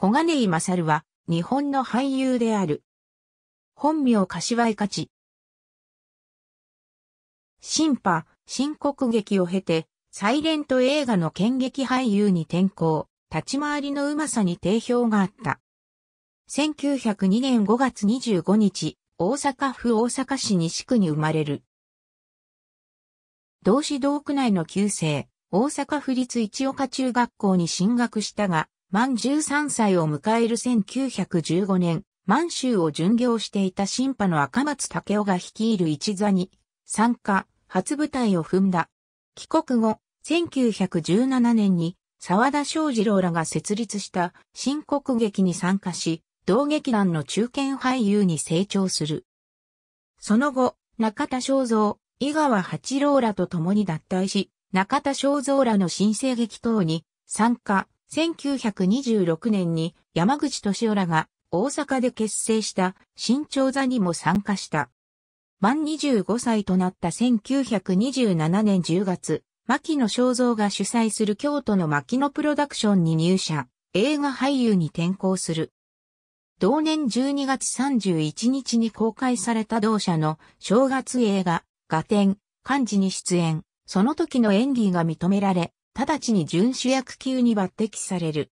小金井勝は、日本の俳優である。本名柏井勝ち。新派、新国劇を経て、サイレント映画の剣劇俳優に転向、立ち回りのうまさに定評があった。1902年5月25日、大阪府大阪市西区に生まれる。同志道区内の旧姓、大阪府立一岡中学校に進学したが、満13歳を迎える1915年、満州を巡業していた新派の赤松武夫が率いる一座に、参加、初舞台を踏んだ。帰国後、1917年に、沢田昌次郎らが設立した新国劇に参加し、同劇団の中堅俳優に成長する。その後、中田正三、井川八郎らと共に脱退し、中田正三らの新生劇等に参加、1926年に山口敏夫らが大阪で結成した新潮座にも参加した。満25歳となった1927年10月、牧野正造が主催する京都の牧野プロダクションに入社、映画俳優に転向する。同年12月31日に公開された同社の正月映画、画展、漢字に出演、その時の演技が認められ、直ちに準主役級に抜擢される。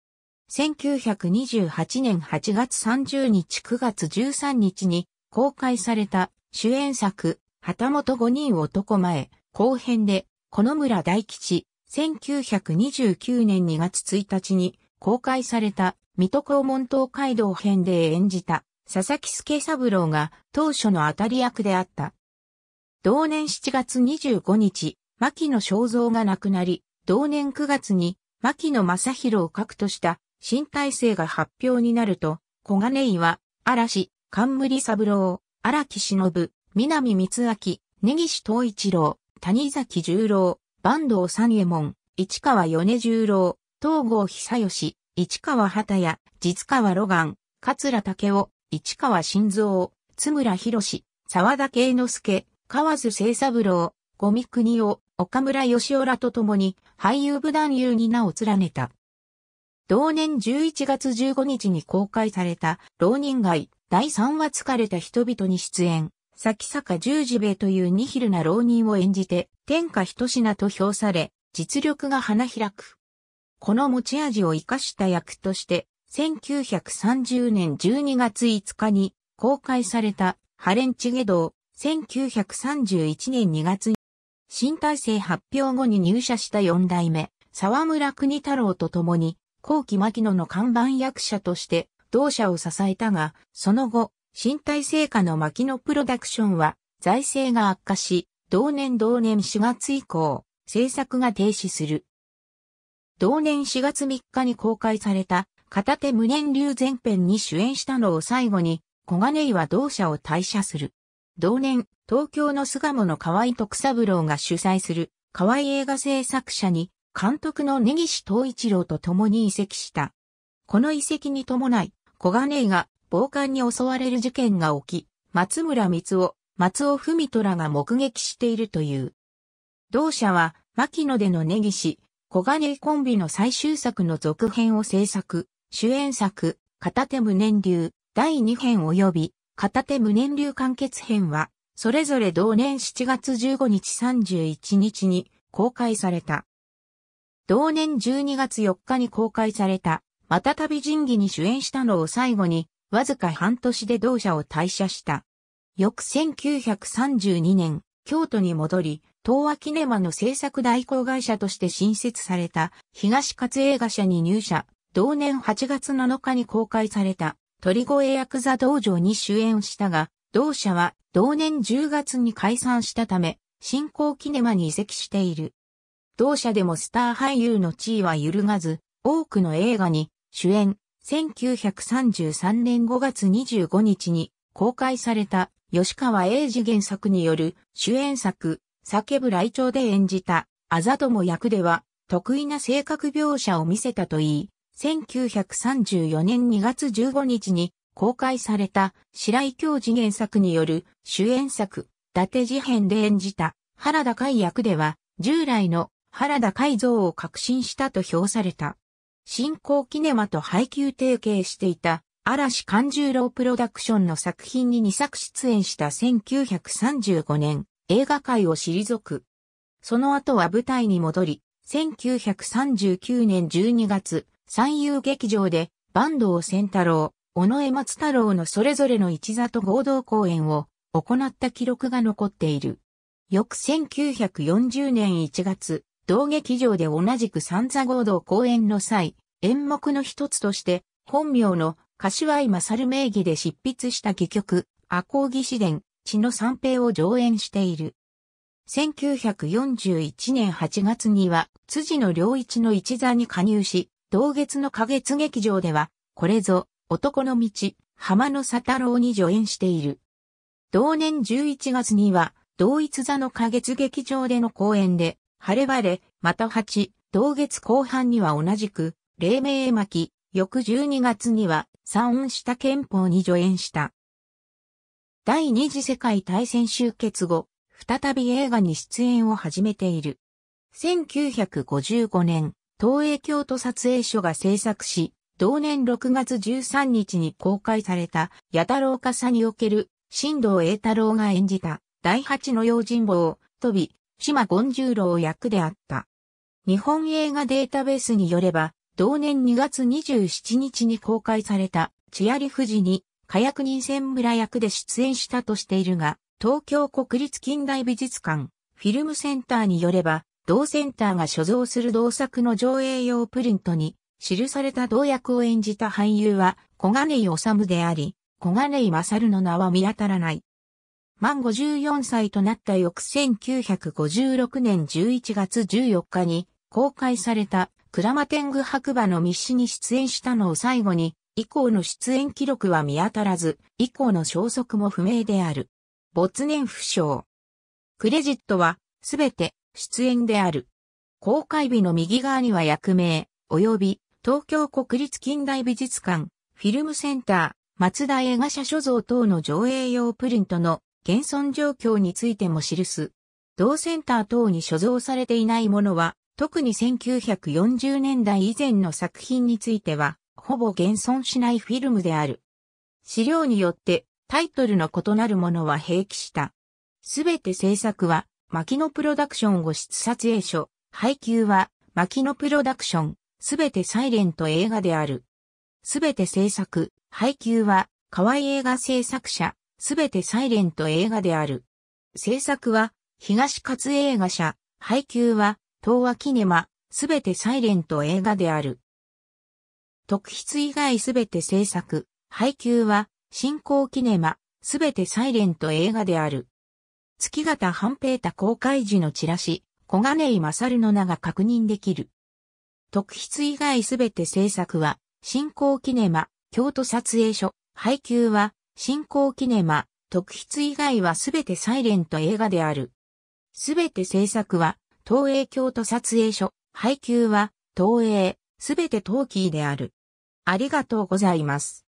1928年8月30日9月13日に公開された主演作、旗本五人男前、後編で、この村大吉、1929年2月1日に公開された水戸黄門東海道編で演じた佐々木助三郎が当初の当たり役であった。同年7月25日、牧野正造が亡くなり、同年9月に、牧野正宏を核とした新体制が発表になると、小金井は、嵐、冠三郎、荒木忍、南光明、根岸東一郎、谷崎十郎、坂東三右衛門、市川米十郎、東郷久義、市川畑屋、実川露岩、桂武雄、市川新蔵、津村博士、沢田慶之助、河津清三郎、五味国夫、岡村義浦らと共に俳優部男優に名を連ねた。同年11月15日に公開された浪人街第3話疲れた人々に出演、先坂十字兵衛というニヒルな浪人を演じて天下一品と評され、実力が花開く。この持ち味を活かした役として、1930年12月5日に公開されたハレンチゲドウ、1931年2月新体制発表後に入社した四代目、沢村国太郎と共に、後期牧野の看板役者として、同社を支えたが、その後、新体制下の牧野プロダクションは、財政が悪化し、同年同年4月以降、制作が停止する。同年4月3日に公開された、片手無念流前編に主演したのを最後に、小金井は同社を退社する。同年東京の巣鴨の河合徳三郎が主催する河合映画制作者に監督の根岸東一郎と共に移籍した。この移籍に伴い、小金井が暴漢に襲われる事件が起き、松村光夫、松尾文人らが目撃しているという。同社は、牧野での根岸、小金井コンビの最終作の続編を制作、主演作、片手無念流、第2編及び、片手無念流完結編は、それぞれ同年7月15日31日に公開された。同年12月4日に公開された、またたび仁義に主演したのを最後に、わずか半年で同社を退社した。翌1932年、京都に戻り、東亜キネマの制作代行会社として新設された東勝映画社に入社、同年8月7日に公開された鳥越役座道場に主演したが、同社は同年10月に解散したため、新興キネマに移籍している。同社でもスター俳優の地位は揺るがず、多くの映画に主演、1933年5月25日に公開された吉川英治原作による主演作、叫ぶ来鳥で演じたあざとも役では得意な性格描写を見せたといい、1934年2月15日に公開された白井教授原作による主演作、伊達事変で演じた原田海役では、従来の原田海像を革新したと評された。新興キネマと配給提携していた嵐勘十郎プロダクションの作品に2作出演した1935年、映画界を退く。その後は舞台に戻り、1939年12月、三遊劇場で坂東千太郎、尾上松太郎のそれぞれの一座と合同公演を行った記録が残っている。翌1940年1月、同劇場で同じく三座合同公演の際、演目の一つとして、本名の柏井勝名義で執筆した戯曲、赤講義士伝、血の三平を上演している。1941年8月には、辻野良一の一座に加入し、同月の花月劇場では、これぞ、男の道、浜野佐太郎に助演している。同年11月には、同一座の花月劇場での公演で、晴れ晴れ、また八、同月後半には同じく、黎明絵巻、翌12月には、三音下憲法に助演した。第二次世界大戦終結後、再び映画に出演を始めている。1955年、東映京都撮影所が制作し、同年6月13日に公開された、八太郎笠における、新藤栄太郎が演じた、第八の用心棒、飛び、島権十郎役であった。日本映画データベースによれば、同年2月27日に公開された、千有富士に、火薬人千村役で出演したとしているが、東京国立近代美術館、フィルムセンターによれば、同センターが所蔵する同作の上映用プリントに、記された同役を演じた俳優は、小金井治であり、小金井勝の名は見当たらない。満54歳となった翌1956年11月14日に公開されたクラマテング白馬の密誌に出演したのを最後に、以降の出演記録は見当たらず、以降の消息も不明である。没年不詳。クレジットは、すべて、出演である。公開日の右側には役名、及び東京国立近代美術館、フィルムセンター、松田映画社所蔵等の上映用プリントの現存状況についても記す。同センター等に所蔵されていないものは、特に1940年代以前の作品については、ほぼ現存しないフィルムである。資料によってタイトルの異なるものは併記した。すべて制作は、牧野プロダクションを出撮影所、配給は、牧野プロダクション、すべてサイレント映画である。すべて制作、配給は、河合映画制作者、すべてサイレント映画である。制作は、東勝映画社、配給は、東和キネマ、すべてサイレント映画である。特筆以外すべて制作、配給は、新興キネマ、すべてサイレント映画である。月形半平太公開時のチラシ、小金井勝の名が確認できる。特筆以外すべて制作は、新興キネマ、京都撮影所、配給は、新興キネマ、特筆以外はすべてサイレント映画である。すべて制作は、東映京都撮影所、配給は、東映、すべてトーキーである。ありがとうございます。